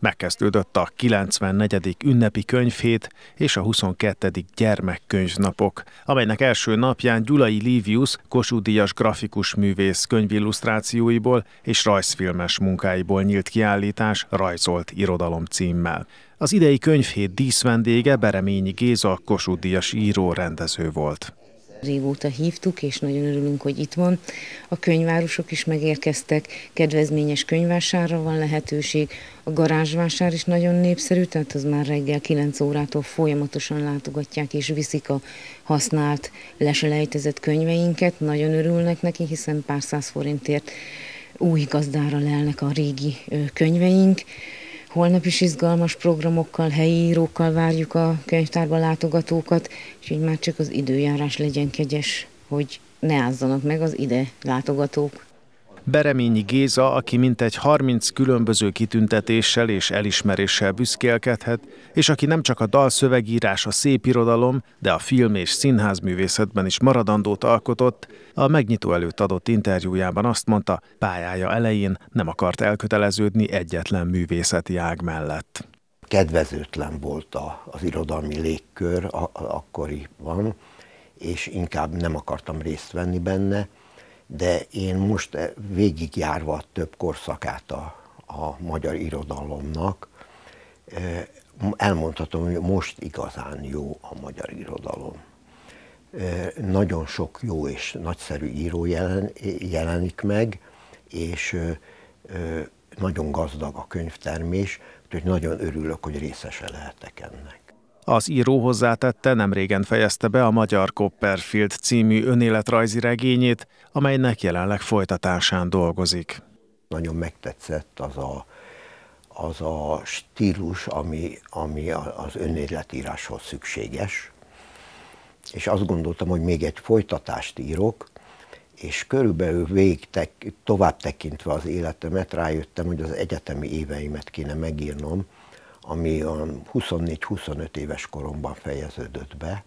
Megkezdődött a 94. ünnepi könyvhét és a 22. gyermekkönyvnapok, amelynek első napján Gyulai Livius kosúdias grafikus művész könyvillusztrációiból és rajzfilmes munkáiból nyílt kiállítás rajzolt irodalom címmel. Az idei könyvhét díszvendége Bereményi Géza kosúdias író rendező volt. Régóta hívtuk, és nagyon örülünk, hogy itt van. A könyvárusok is megérkeztek, kedvezményes könyvásárra van lehetőség, a garázsvásár is nagyon népszerű, tehát az már reggel 9 órától folyamatosan látogatják és viszik a használt, leselejtezett könyveinket. Nagyon örülnek neki, hiszen pár száz forintért új gazdára lelnek a régi könyveink. Holnap is izgalmas programokkal, helyi írókkal várjuk a könyvtárba látogatókat, és így már csak az időjárás legyen kegyes, hogy ne ázzanak meg az ide látogatók. Bereményi Géza, aki mintegy 30 különböző kitüntetéssel és elismeréssel büszkélkedhet, és aki nem csak a dalszövegírás a szép irodalom, de a film és színház művészetben is maradandót alkotott, a megnyitó előtt adott interjújában azt mondta, pályája elején nem akart elköteleződni egyetlen művészeti ág mellett. Kedvezőtlen volt a, az irodalmi légkör akkoriban, és inkább nem akartam részt venni benne de én most eh, végigjárva több korszakát a, a magyar irodalomnak, eh, elmondhatom, hogy most igazán jó a magyar irodalom. Eh, nagyon sok jó és nagyszerű író jelen, jelenik meg, és nagyon gazdag a könyvtermés, úgyhogy nagyon örülök, hogy részese lehetek ennek. Az író hozzátette, nem régen fejezte be a Magyar Copperfield című önéletrajzi regényét, amelynek jelenleg folytatásán dolgozik. Nagyon megtetszett az a, az a stílus, ami, ami az önéletíráshoz szükséges, és azt gondoltam, hogy még egy folytatást írok, és körülbelül végig tek, tovább tekintve az életemet rájöttem, hogy az egyetemi éveimet kéne megírnom, ami a 24-25 éves koromban fejeződött be,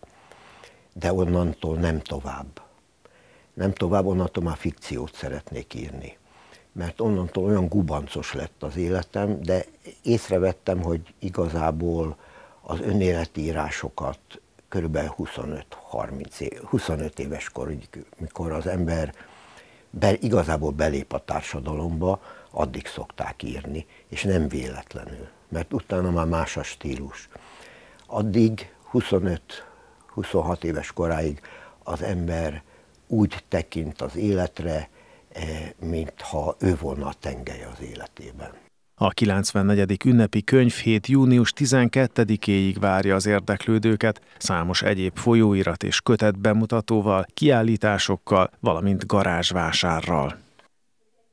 de onnantól nem tovább. Nem tovább, onnantól már fikciót szeretnék írni. Mert onnantól olyan gubancos lett az életem, de észrevettem, hogy igazából az önéleti írásokat kb. 25-30 25 éves korig, mikor az ember be, igazából belép a társadalomba, addig szokták írni, és nem véletlenül, mert utána már más a stílus. Addig 25-26 éves koráig az ember úgy tekint az életre, eh, mintha ő volna a tengely az életében. A 94. ünnepi könyvhét június 12-éig várja az érdeklődőket, számos egyéb folyóirat és kötet bemutatóval, kiállításokkal, valamint garázsvásárral.